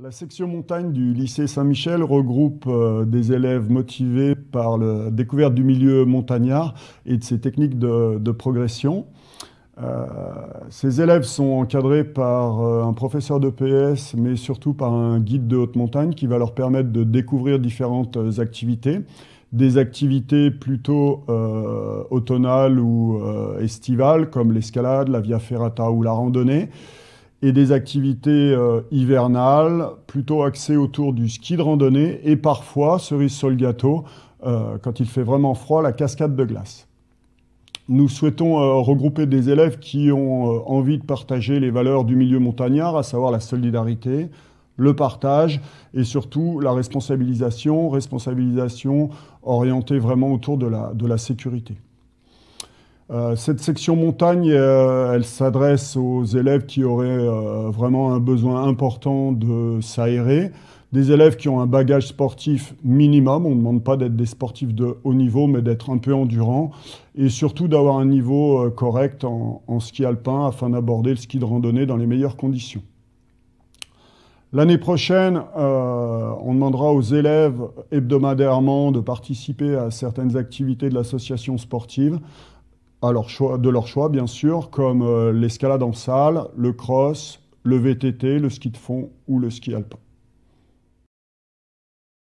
La section montagne du lycée Saint-Michel regroupe euh, des élèves motivés par la découverte du milieu montagnard et de ses techniques de, progression. Euh, ces élèves sont encadrés par euh, un professeur de PS, mais surtout par un guide de haute montagne qui va leur permettre de découvrir différentes activités, des activités plutôt automnales ou estivales comme l'escalade, la via ferrata ou la randonnée et des activités euh, hivernales, plutôt axées autour du ski de randonnée et parfois, cerise sur gâteau, euh, quand il fait vraiment froid, la cascade de glace. Nous souhaitons euh, regrouper des élèves qui ont envie de partager les valeurs du milieu montagnard, à savoir la solidarité, le partage et surtout la responsabilisation, responsabilisation orientée vraiment autour de la sécurité. Euh, cette section montagne, euh, elle s'adresse aux élèves qui auraient euh, vraiment un besoin important de s'aérer, des élèves qui ont un bagage sportif minimum, on ne demande pas d'être des sportifs de haut niveau, mais d'être un peu endurants, et surtout d'avoir un niveau correct en, ski alpin afin d'aborder le ski de randonnée dans les meilleures conditions. L'année prochaine, on demandera aux élèves hebdomadairement de participer à certaines activités de l'association sportive choix, de leur choix, bien sûr, comme euh, l'escalade en salle, le cross, le VTT, le ski de fond ou le ski alpin.